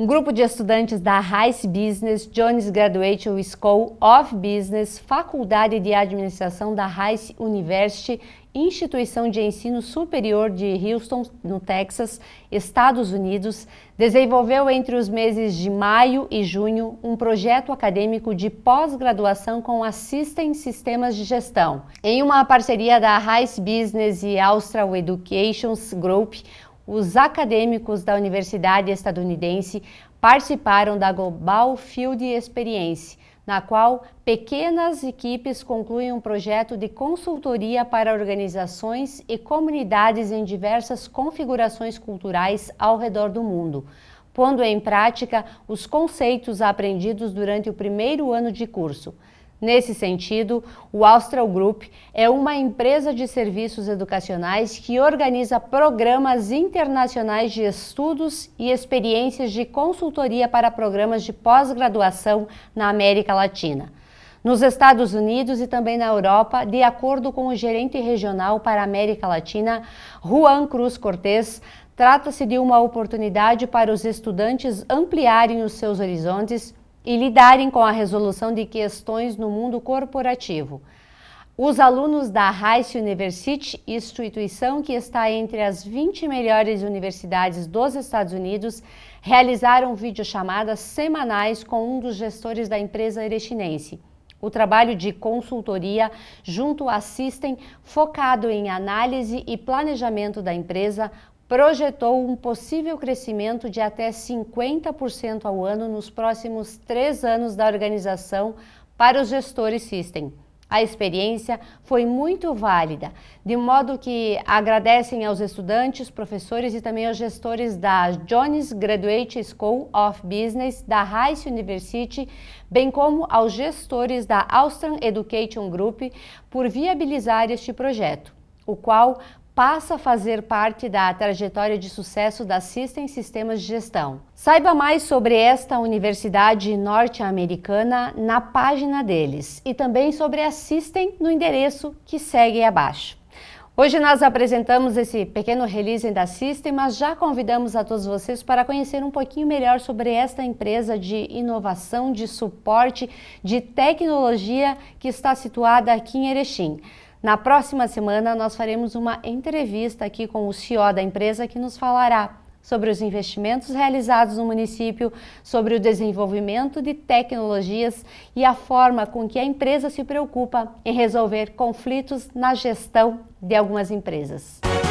Um grupo de estudantes da Rice Business Jones Graduate School of Business, Faculdade de Administração da Rice University, instituição de ensino superior de Houston, no Texas, Estados Unidos, desenvolveu entre os meses de maio e junho um projeto acadêmico de pós-graduação com Assistem Sistemas de Gestão. Em uma parceria da Rice Business e Austral Educations Group, os acadêmicos da Universidade Estadunidense participaram da Global Field Experience, na qual pequenas equipes concluem um projeto de consultoria para organizações e comunidades em diversas configurações culturais ao redor do mundo, pondo em prática os conceitos aprendidos durante o primeiro ano de curso. Nesse sentido, o Austral Group é uma empresa de serviços educacionais que organiza programas internacionais de estudos e experiências de consultoria para programas de pós-graduação na América Latina. Nos Estados Unidos e também na Europa, de acordo com o gerente regional para a América Latina, Juan Cruz Cortes, Trata-se de uma oportunidade para os estudantes ampliarem os seus horizontes, e lidarem com a resolução de questões no mundo corporativo. Os alunos da Rice University, instituição que está entre as 20 melhores universidades dos Estados Unidos, realizaram videochamadas semanais com um dos gestores da empresa erechinense. O trabalho de consultoria junto assistem focado em análise e planejamento da empresa, projetou um possível crescimento de até 50% ao ano nos próximos três anos da organização para os gestores System. A experiência foi muito válida, de modo que agradecem aos estudantes, professores e também aos gestores da Jones Graduate School of Business da Rice University, bem como aos gestores da Austrian Education Group por viabilizar este projeto, o qual passa a fazer parte da trajetória de sucesso da System Sistemas de Gestão. Saiba mais sobre esta universidade norte-americana na página deles e também sobre a System no endereço que segue abaixo. Hoje nós apresentamos esse pequeno release da System, mas já convidamos a todos vocês para conhecer um pouquinho melhor sobre esta empresa de inovação, de suporte, de tecnologia que está situada aqui em Erechim. Na próxima semana, nós faremos uma entrevista aqui com o CEO da empresa que nos falará sobre os investimentos realizados no município, sobre o desenvolvimento de tecnologias e a forma com que a empresa se preocupa em resolver conflitos na gestão de algumas empresas.